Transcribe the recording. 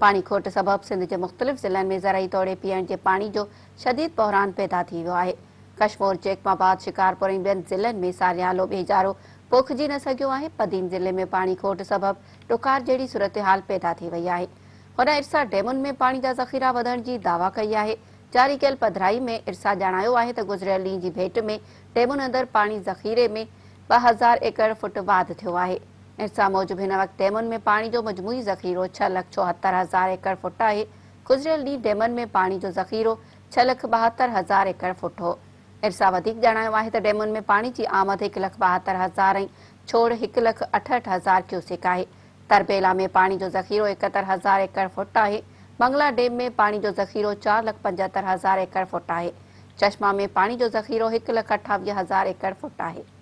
पाणी खोट सबबि सिंध जे मुख़्तलिफ़ ज़िलनि में ज़राई तोड़े पीअण जे पाणी जो शदीद बहरान पैदा थी वियो आहे कश्मोर चेकमाबाद शिकारपुर में सारियालो बेजारो ऐंखिजी न सघियो आहे पाणी खोट सबबि टुकार जहिड़ी सूरत हाल पैदा थी वई आहे हुन इर्सा डेमुनि में पाणी जा ज़खीरा वधण जी दावा कई आहे जारी कयलु पधराई में इर्सा ॼाणायो आहे त गुज़रियल जी भेट में डेमुनि अंदरि पाणी ज़खीरे में ब॒ हज़ार एकड़ फुट बाद थियो आहे इन सां हिन वक़्तु डेमुनि में पाणी जो मजमूई ज़ख़ीरो छह लख चोहतरि हज़ार एकड़ फुट आहे गुज़िरियल ॾींहुं डेमनि में पाणी जो ज़ख़ीरो छह लख ॿहतरि हज़ार एकड़ फुट हो इर्सां वधीक ॼाणायो आहे त डेमुनि में पाणी जी आमद हिकु लखु ॿाहतरि हज़ार ऐं छोड़ हिकु अठहठि हज़ार क्यूसिक आहे तरबेला में पाणी जो ज़ख़ीरो एकहतरि हज़ार एकड़ फुट आहे बंगला डेम में चश्मा में पाणी जो ज़ख़ीरो हिकु लख अठावीह हज़ार एकड़ फुट आहे